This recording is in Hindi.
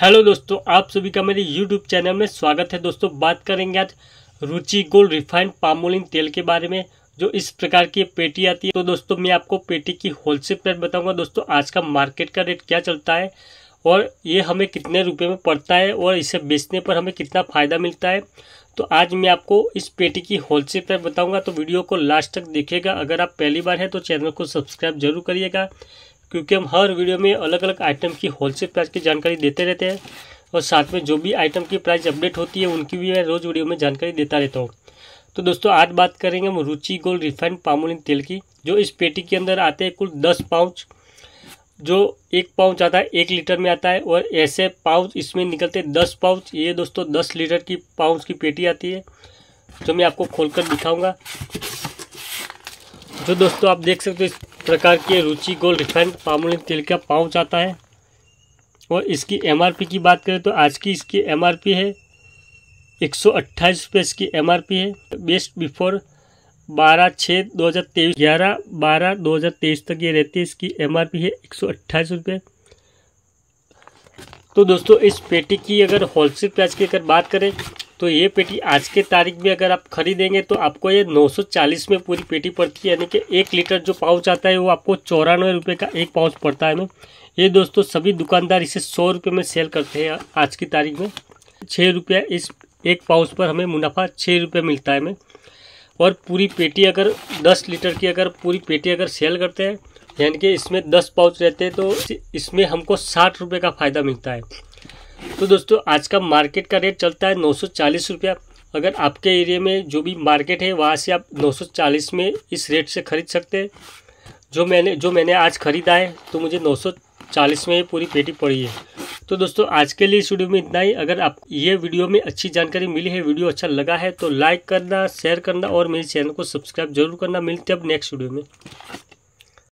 हेलो दोस्तों आप सभी का मेरे यूट्यूब चैनल में स्वागत है दोस्तों बात करेंगे आज रुचि गोल्ड रिफाइंड पामोलिन तेल के बारे में जो इस प्रकार की पेटी आती है तो दोस्तों मैं आपको पेटी की होलसेल प्राइस बताऊंगा दोस्तों आज का मार्केट का रेट क्या चलता है और ये हमें कितने रुपए में पड़ता है और इसे बेचने पर हमें कितना फ़ायदा मिलता है तो आज मैं आपको इस पेटी की होलसेल प्राइस बताऊँगा तो वीडियो को लास्ट तक देखिएगा अगर आप पहली बार हैं तो चैनल को सब्सक्राइब जरूर करिएगा क्योंकि हम हर वीडियो में अलग अलग आइटम की होलसेल प्राइस की जानकारी देते रहते हैं और साथ में जो भी आइटम की प्राइस अपडेट होती है उनकी भी मैं रोज़ वीडियो में जानकारी देता रहता हूँ तो दोस्तों आज बात करेंगे हम रुचि गोल्ड रिफाइंड पामोलिन तेल की जो इस पेटी के अंदर आते हैं कुल दस पाउच जो एक पाउच आता है एक लीटर में आता है और ऐसे पाउच इसमें निकलते दस पाउच ये दोस्तों दस लीटर की पाउच की पेटी आती है जो मैं आपको खोलकर दिखाऊंगा जो दोस्तों आप देख सकते हो इस प्रकार के रुचि गोल्ड रिफाइंड पामोलिन तेल का पाउच आता है और इसकी एमआरपी की बात करें तो आज की इसकी एमआरपी है एक सौ अट्ठाईस रुपये इसकी एमआरपी है बेस्ट बिफोर बारह छः दो हज़ार तेईस ग्यारह बारह दो हज़ार तेईस तक ये रहती है इसकी एमआरपी है एक सौ अट्ठाईस रुपये तो दोस्तों इस पेटी की अगर होलसेल प्राइस की अगर बात करें तो ये पेटी आज के तारीख में अगर आप खरीदेंगे तो आपको ये 940 में पूरी पेटी पड़ती है यानी कि एक लीटर जो पाउच आता है वो आपको चौरानवे रुपये का एक पाउच पड़ता है ना ये दोस्तों सभी दुकानदार इसे सौ रुपये में सेल करते हैं आज की तारीख में छः रुपया इस एक पाउच पर हमें मुनाफा छः रुपये मिलता है हमें और पूरी पेटी अगर दस लीटर की अगर पूरी पेटी अगर सेल करते हैं यानी कि इसमें दस पाउच रहते हैं तो इसमें हमको साठ रुपये का फ़ायदा मिलता है तो दोस्तों आज का मार्केट का रेट चलता है नौ सौ चालीस रुपया अगर आपके एरिया में जो भी मार्केट है वहाँ से आप 940 में इस रेट से ख़रीद सकते हैं जो मैंने जो मैंने आज ख़रीदा है तो मुझे 940 में ये पूरी पेटी पड़ी है तो दोस्तों आज के लिए इस वीडियो में इतना ही अगर आप ये वीडियो में अच्छी जानकारी मिली है वीडियो अच्छा लगा है तो लाइक करना शेयर करना और मेरे चैनल को सब्सक्राइब जरूर करना मिलते अब नेक्स्ट वीडियो में